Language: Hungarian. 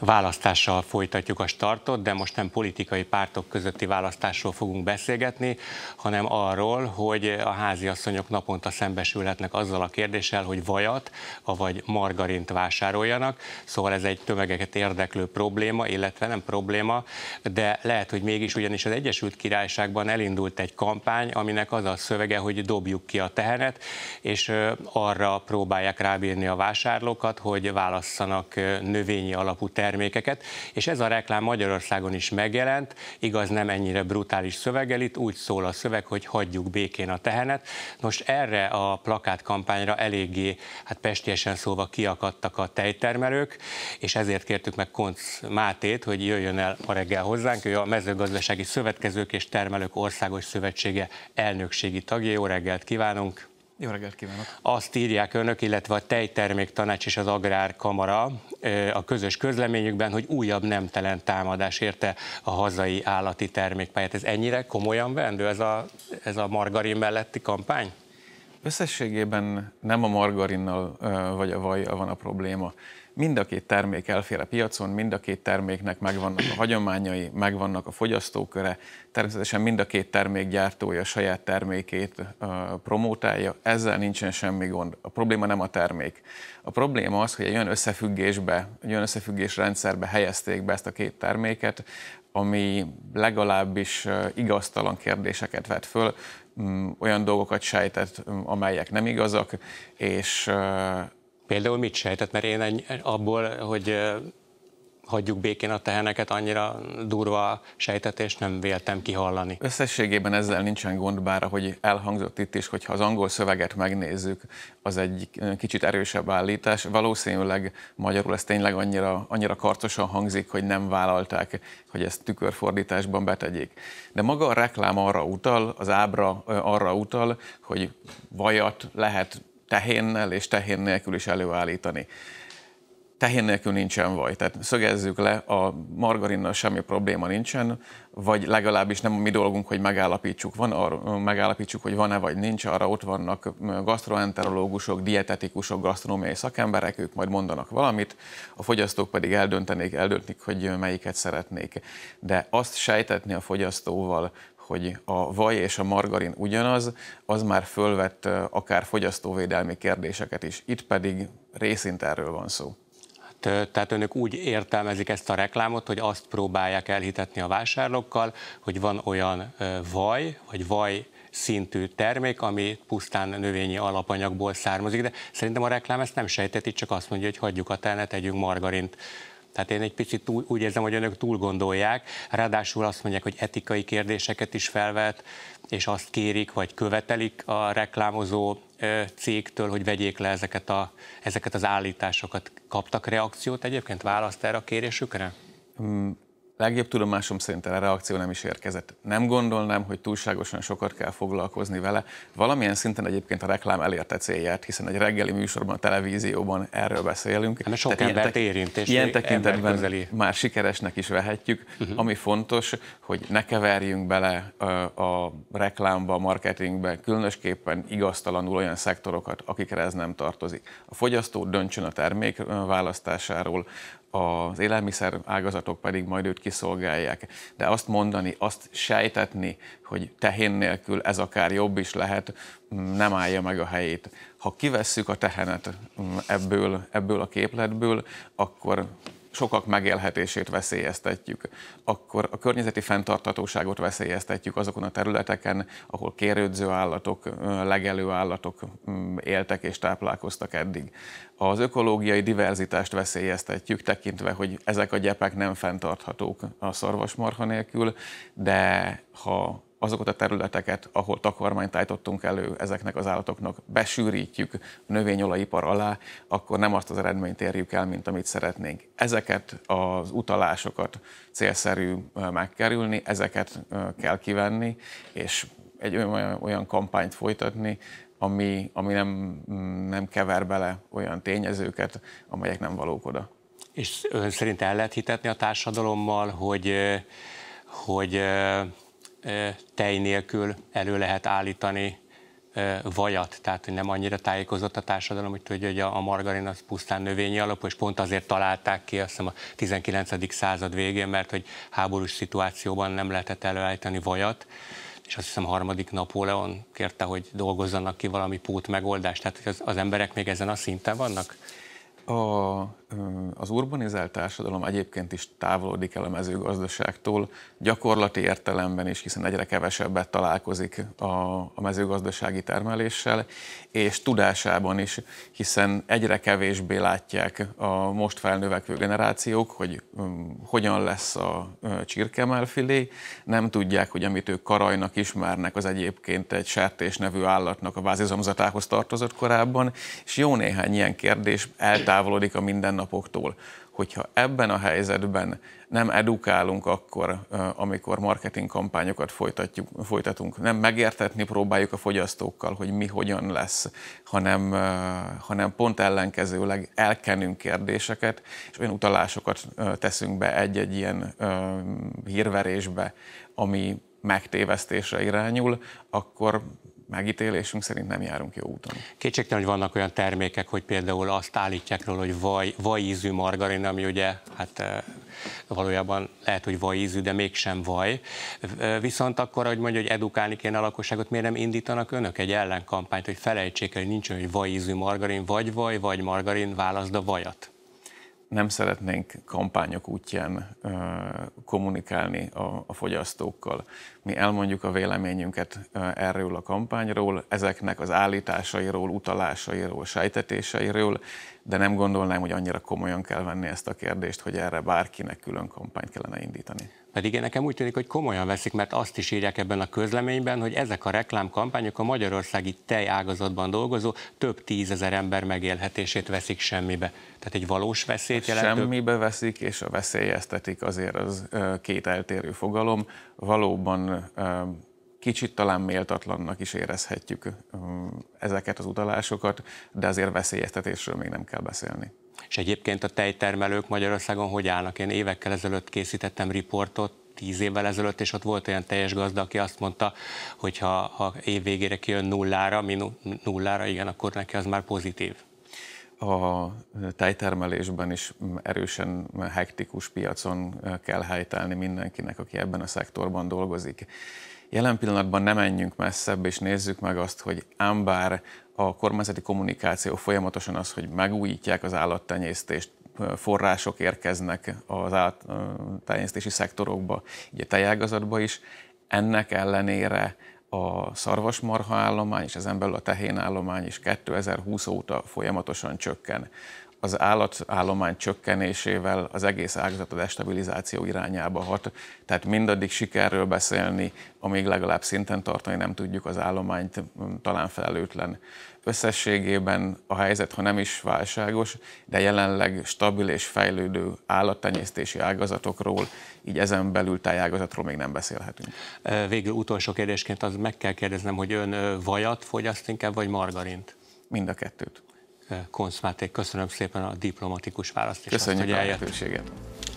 választással folytatjuk a startot, de most nem politikai pártok közötti választásról fogunk beszélgetni, hanem arról, hogy a háziasszonyok naponta szembesülhetnek azzal a kérdéssel, hogy vajat, avagy margarint vásároljanak. Szóval ez egy tömegeket érdeklő probléma, illetve nem probléma, de lehet, hogy mégis ugyanis az Egyesült Királyságban elindult egy kampány, aminek az a szövege, hogy dobjuk ki a tehenet, és arra próbálják rábírni a vásárlókat, hogy válasszanak növényi alapú termékeket, termékeket, és ez a reklám Magyarországon is megjelent, igaz nem ennyire brutális szöveggel, itt úgy szól a szöveg, hogy hagyjuk békén a tehenet. Most erre a plakátkampányra eléggé, hát pestiesen szólva kiakadtak a tejtermelők, és ezért kértük meg Konc Mátét, hogy jöjjön el a reggel hozzánk, ő a mezőgazdasági szövetkezők és termelők országos szövetsége elnökségi tagja. Jó reggelt kívánunk! Jó reggelt kívánok! Azt írják önök, illetve a Tejtermék Tanács és az Agrárkamara a közös közleményükben, hogy újabb nemtelen támadás érte a hazai állati termékpályát. Ez ennyire komolyan vendő ez a, ez a margarin melletti kampány? Összességében nem a margarinnal vagy a vajjal van a probléma. Mind a két termék elfér a piacon, mind a két terméknek megvannak a hagyományai, megvannak a fogyasztóköre, természetesen mind a két termék gyártója saját termékét promótálja, ezzel nincsen semmi gond. A probléma nem a termék. A probléma az, hogy egy olyan összefüggésbe, egy olyan összefüggés rendszerbe helyezték be ezt a két terméket, ami legalábbis igaztalan kérdéseket vet föl, olyan dolgokat sejtett, amelyek nem igazak, és Például mit sejtett, mert én egy, abból, hogy hagyjuk békén a teheneket, annyira durva sejtetést nem véltem kihallani. Összességében ezzel nincsen gond, bár ahogy elhangzott itt is, hogyha az angol szöveget megnézzük, az egy kicsit erősebb állítás. Valószínűleg magyarul ez tényleg annyira, annyira karcosan hangzik, hogy nem vállalták, hogy ezt tükörfordításban betegyék. De maga a reklám arra utal, az ábra arra utal, hogy vajat lehet tehénnel és tehén nélkül is előállítani. Tehén nélkül nincsen vaj, tehát szögezzük le, a margarinnal semmi probléma nincsen, vagy legalábbis nem a mi dolgunk, hogy megállapítsuk, van, arra, megállapítsuk hogy van-e vagy nincs, arra ott vannak gastroenterológusok, dietetikusok, gasztronómiai szakemberek, ők majd mondanak valamit, a fogyasztók pedig eldöntenék, eldöntik, hogy melyiket szeretnék. De azt sejtetni a fogyasztóval, hogy a vaj és a margarin ugyanaz, az már fölvett akár fogyasztóvédelmi kérdéseket is. Itt pedig erről van szó. Hát, tehát önök úgy értelmezik ezt a reklámot, hogy azt próbálják elhitetni a vásárlókkal, hogy van olyan vaj, vagy vaj szintű termék, ami pusztán növényi alapanyagból származik, de szerintem a reklám ezt nem sejteti, csak azt mondja, hogy hagyjuk a telnet, tegyünk margarint. Tehát én egy picit túl, úgy érzem, hogy önök túl gondolják, ráadásul azt mondják, hogy etikai kérdéseket is felvet, és azt kérik, vagy követelik a reklámozó cégtől, hogy vegyék le ezeket, a, ezeket az állításokat. Kaptak reakciót egyébként, választ erre a kérésükre? Mm, Legjobb tudomásom szerint a reakció nem is érkezett. Nem gondolnám, hogy túlságosan sokat kell foglalkozni vele. Valamilyen szinten egyébként a reklám elérte célját, hiszen egy reggeli műsorban, a televízióban erről beszélünk. Hát, sok Tehát embert ilyen, érint, és ilyen tekintetben közeli. már sikeresnek is vehetjük. Uh-huh. Ami fontos, hogy ne keverjünk bele a reklámba, a marketingbe, különösképpen igaztalanul olyan szektorokat, akikre ez nem tartozik. A fogyasztó döntsön a termék választásáról, az élelmiszer ágazatok pedig majd őt kiszolgálják. De azt mondani, azt sejtetni, hogy tehén nélkül ez akár jobb is lehet, nem állja meg a helyét. Ha kivesszük a tehenet mm, ebből, ebből a képletből, akkor sokak megélhetését veszélyeztetjük, akkor a környezeti fenntartatóságot veszélyeztetjük azokon a területeken, ahol kérődző állatok, legelő állatok mm, éltek és táplálkoztak eddig. Az ökológiai diverzitást veszélyeztetjük, tekintve, hogy ezek a gyepek nem fenntarthatók a szarvasmarha nélkül, de ha azokat a területeket, ahol takarmányt állítottunk elő ezeknek az állatoknak, besűrítjük növényolajipar alá, akkor nem azt az eredményt érjük el, mint amit szeretnénk. Ezeket az utalásokat célszerű megkerülni, ezeket kell kivenni, és egy olyan, olyan kampányt folytatni, ami, ami nem, nem kever bele olyan tényezőket, amelyek nem valók oda. És szerint el lehet hitetni a társadalommal, hogy, hogy tej nélkül elő lehet állítani vajat, tehát hogy nem annyira tájékozott a társadalom, hogy tudja, hogy a margarin az pusztán növényi alapú, és pont azért találták ki azt hiszem a 19. század végén, mert hogy háborús szituációban nem lehetett előállítani vajat, és azt hiszem harmadik Napóleon kérte, hogy dolgozzanak ki valami pót megoldást, tehát hogy az, az emberek még ezen a szinten vannak? A az urbanizált társadalom egyébként is távolodik el a mezőgazdaságtól, gyakorlati értelemben is, hiszen egyre kevesebbet találkozik a, a mezőgazdasági termeléssel, és tudásában is, hiszen egyre kevésbé látják a most felnövekvő generációk, hogy um, hogyan lesz a uh, csirkemelfilé, nem tudják, hogy amit ők karajnak ismernek, az egyébként egy sertés nevű állatnak a vázizomzatához tartozott korábban, és jó néhány ilyen kérdés eltávolodik a minden hétköznapoktól, hogyha ebben a helyzetben nem edukálunk akkor, amikor marketing kampányokat folytatjuk, folytatunk, nem megértetni próbáljuk a fogyasztókkal, hogy mi hogyan lesz, hanem, hanem pont ellenkezőleg elkenünk kérdéseket, és olyan utalásokat teszünk be egy-egy ilyen hírverésbe, ami megtévesztésre irányul, akkor megítélésünk szerint nem járunk jó úton. Kétségtelen, hogy vannak olyan termékek, hogy például azt állítják róla, hogy vaj, vajízű margarin, ami ugye hát valójában lehet, hogy vajízű, de mégsem vaj. Viszont akkor, hogy mondja, hogy edukálni kéne a lakosságot, miért nem indítanak önök egy ellenkampányt, hogy felejtsék el, hogy nincs olyan, hogy vajízű margarin, vagy vaj, vagy margarin, válaszd a vajat nem szeretnénk kampányok útján ö, kommunikálni a, a fogyasztókkal. Mi elmondjuk a véleményünket ö, erről a kampányról, ezeknek az állításairól, utalásairól, sejtetéseiről, de nem gondolnám, hogy annyira komolyan kell venni ezt a kérdést, hogy erre bárkinek külön kampányt kellene indítani. Pedig én nekem úgy tűnik, hogy komolyan veszik, mert azt is írják ebben a közleményben, hogy ezek a reklámkampányok a magyarországi tejágazatban dolgozó több tízezer ember megélhetését veszik semmibe. Tehát egy valós veszélyt jelent. Semmibe veszik, és a veszélyeztetik azért az két eltérő fogalom. Valóban kicsit talán méltatlannak is érezhetjük ezeket az utalásokat, de azért veszélyeztetésről még nem kell beszélni. És egyébként a tejtermelők Magyarországon hogy állnak? Én évekkel ezelőtt készítettem riportot, tíz évvel ezelőtt, és ott volt olyan teljes gazda, aki azt mondta, hogy ha, ha év végére kijön nullára, minu, nullára, igen, akkor neki az már pozitív a tejtermelésben is erősen hektikus piacon eh, kell helytelni mindenkinek, aki ebben a szektorban dolgozik. Jelen pillanatban nem menjünk messzebb, és nézzük meg azt, hogy ám bár a kormányzati kommunikáció folyamatosan az, hogy megújítják az állattenyésztést, eh, források érkeznek az állattenyésztési szektorokba, így a tejágazatba is, ennek ellenére a szarvasmarha állomány és ezen belül a tehén állomány is 2020 óta folyamatosan csökken az állatállomány csökkenésével az egész ágazat a destabilizáció irányába hat. Tehát mindaddig sikerről beszélni, amíg legalább szinten tartani nem tudjuk az állományt, talán felelőtlen. Összességében a helyzet, ha nem is válságos, de jelenleg stabil és fejlődő állattenyésztési ágazatokról, így ezen belül tájágazatról még nem beszélhetünk. E, végül utolsó kérdésként az meg kell kérdeznem, hogy ön vajat fogyaszt inkább, vagy margarint? Mind a kettőt. Konsz Máté, köszönöm szépen a diplomatikus választ. Köszönjük azt, hogy a lehetőséget.